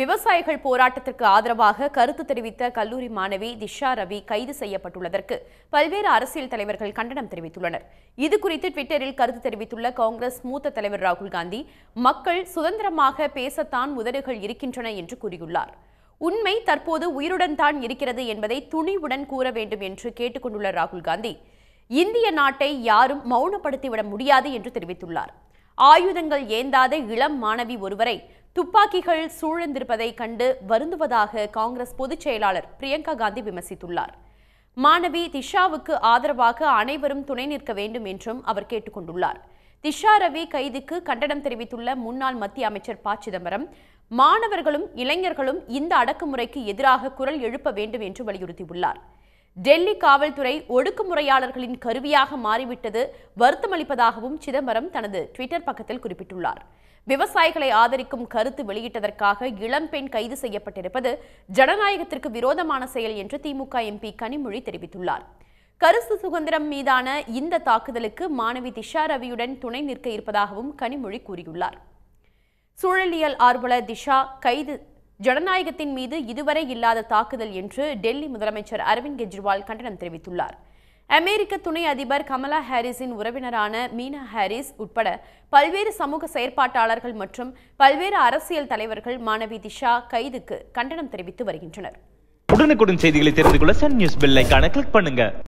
விவசாயிகள் போராட்டத்திற்கு ஆதரவாக கருத்து தெரிவித்த கல்லூரி மாணவி திஷா ரவி கைது செய்யப்பட்டுள்ளதற்கு பல்வேறு அரசியல் தலைவர்கள் கண்டனம் தெரிவித்துள்ளனர் இது குறித்து ட்விட்டரில் கருத்து தெரிவித்துள்ள காங்கிரஸ் மூத்த தலைவர் ராகுல் காந்தி மக்கள் சுதந்திரமாக பேசத்தான் உதடுகள் இருக்கின்றன என்று கூறியுள்ளார் உண்மை தற்போது உயிருடன் தான் இருக்கிறது என்பதை துணிவுடன் கூற வேண்டும் என்று கேட்டுக்கொண்டுள்ள ராகுல் காந்தி இந்திய நாட்டை யாரும் மௌனப்படுத்திவிட முடியாது என்று தெரிவித்துள்ளார் ஆயுதங்கள் ஏந்தாத இளம் மாணவி ஒருவரை துப்பாக்கிகள் சூழ்ந்திருப்பதை கண்டு வருந்துவதாக காங்கிரஸ் பொதுச் செயலாளர் பிரியங்கா காந்தி விமர்சித்துள்ளார் மாணவி திஷாவுக்கு ஆதரவாக அனைவரும் துணை நிற்க வேண்டும் என்றும் அவர் கேட்டுக்கொண்டுள்ளார் திஷா ரவி கைதுக்கு கண்டனம் தெரிவித்துள்ள முன்னாள் மத்திய அமைச்சர் ப சிதம்பரம் மாணவர்களும் இளைஞர்களும் இந்த அடக்குமுறைக்கு எதிராக குரல் எழுப்ப வேண்டும் என்று வலியுறுத்தியுள்ளார் டெல்லி காவல்துறை ஒடுக்குமுறையாளர்களின் கருவியாக மாறிவிட்டது வருத்தமளிப்பதாகவும் சிதம்பரம் தனது ட்விட்டர் பக்கத்தில் குறிப்பிட்டுள்ளார் விவசாயிகளை ஆதரிக்கும் கருத்து வெளியிட்டதற்காக இளம்பெண் கைது செய்யப்பட்டிருப்பது ஜனநாயகத்திற்கு விரோதமான செயல் என்று திமுக எம்பி கனிமொழி தெரிவித்துள்ளார் கருத்து சுதந்திரம் மீதான இந்த தாக்குதலுக்கு மாணவி திஷா ரவியுடன் துணை நிற்க இருப்பதாகவும் கனிமொழி கூறியுள்ளார் சூழலியல் ஆர்வலர் திஷா கைது ஜனநாயகத்தின் மீது இதுவரை இல்லாத தாக்குதல் என்று டெல்லி முதலமைச்சர் அரவிந்த் கெஜ்ரிவால் கண்டனம் தெரிவித்துள்ளார் அமெரிக்க துணை அதிபர் கமலா ஹாரிஸின் உறவினரான மீனா ஹாரிஸ் உட்பட பல்வேறு சமூக செயற்பாட்டாளர்கள் மற்றும் பல்வேறு அரசியல் தலைவர்கள் மாணவி திஷா கைதுக்கு கண்டனம் தெரிவித்து வருகின்றனர் உடனுக்குடன் செய்திகளை தெரிந்து கொள்ள சன் நியூஸ் பெல் ஐக்கான கிளிக் பண்ணுங்க